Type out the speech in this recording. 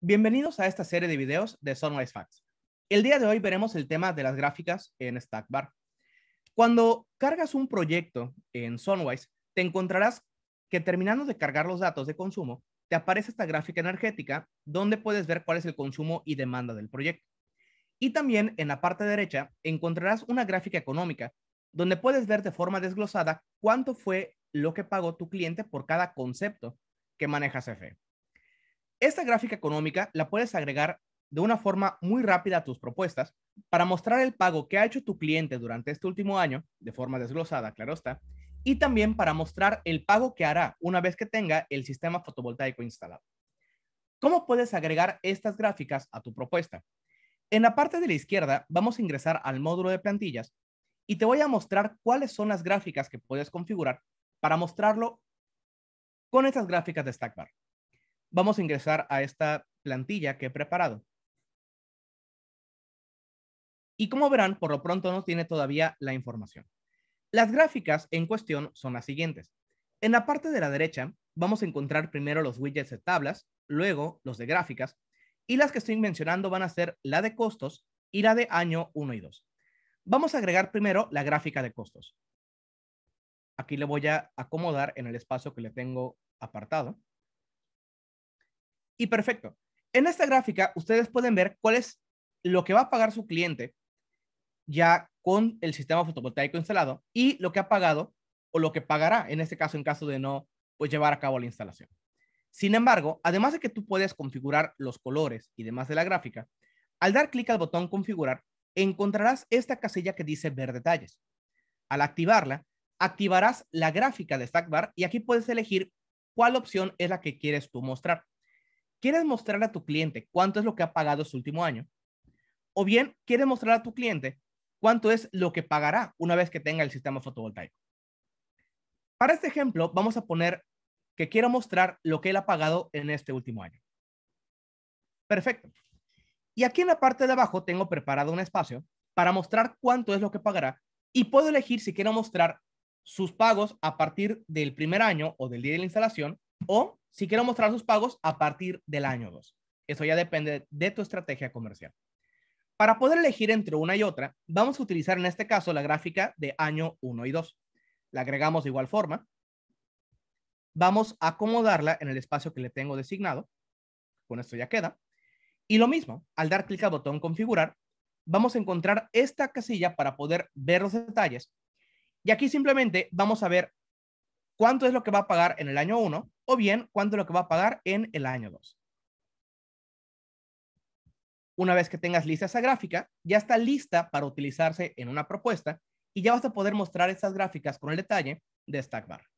Bienvenidos a esta serie de videos de Sunrise Facts. El día de hoy veremos el tema de las gráficas en Stackbar. Cuando cargas un proyecto en Sunrise, te encontrarás que terminando de cargar los datos de consumo, te aparece esta gráfica energética donde puedes ver cuál es el consumo y demanda del proyecto. Y también en la parte derecha encontrarás una gráfica económica donde puedes ver de forma desglosada cuánto fue lo que pagó tu cliente por cada concepto que manejas CFE. Esta gráfica económica la puedes agregar de una forma muy rápida a tus propuestas para mostrar el pago que ha hecho tu cliente durante este último año, de forma desglosada, claro está, y también para mostrar el pago que hará una vez que tenga el sistema fotovoltaico instalado. ¿Cómo puedes agregar estas gráficas a tu propuesta? En la parte de la izquierda vamos a ingresar al módulo de plantillas y te voy a mostrar cuáles son las gráficas que puedes configurar para mostrarlo con estas gráficas de StackBar vamos a ingresar a esta plantilla que he preparado. Y como verán, por lo pronto no tiene todavía la información. Las gráficas en cuestión son las siguientes. En la parte de la derecha vamos a encontrar primero los widgets de tablas, luego los de gráficas, y las que estoy mencionando van a ser la de costos y la de año 1 y 2. Vamos a agregar primero la gráfica de costos. Aquí le voy a acomodar en el espacio que le tengo apartado. Y perfecto. En esta gráfica, ustedes pueden ver cuál es lo que va a pagar su cliente ya con el sistema fotovoltaico instalado y lo que ha pagado o lo que pagará en este caso en caso de no pues, llevar a cabo la instalación. Sin embargo, además de que tú puedes configurar los colores y demás de la gráfica, al dar clic al botón configurar, encontrarás esta casilla que dice ver detalles. Al activarla, activarás la gráfica de Stackbar y aquí puedes elegir cuál opción es la que quieres tú mostrar quieres mostrar a tu cliente cuánto es lo que ha pagado su este último año, o bien quieres mostrar a tu cliente cuánto es lo que pagará una vez que tenga el sistema fotovoltaico. Para este ejemplo, vamos a poner que quiero mostrar lo que él ha pagado en este último año. Perfecto. Y aquí en la parte de abajo tengo preparado un espacio para mostrar cuánto es lo que pagará y puedo elegir si quiero mostrar sus pagos a partir del primer año o del día de la instalación o si quiero mostrar sus pagos a partir del año 2. Eso ya depende de tu estrategia comercial. Para poder elegir entre una y otra, vamos a utilizar en este caso la gráfica de año 1 y 2. La agregamos de igual forma. Vamos a acomodarla en el espacio que le tengo designado. Con esto ya queda. Y lo mismo, al dar clic al botón configurar, vamos a encontrar esta casilla para poder ver los detalles. Y aquí simplemente vamos a ver cuánto es lo que va a pagar en el año 1 o bien cuánto es lo que va a pagar en el año 2. Una vez que tengas lista esa gráfica, ya está lista para utilizarse en una propuesta y ya vas a poder mostrar esas gráficas con el detalle de StackBar.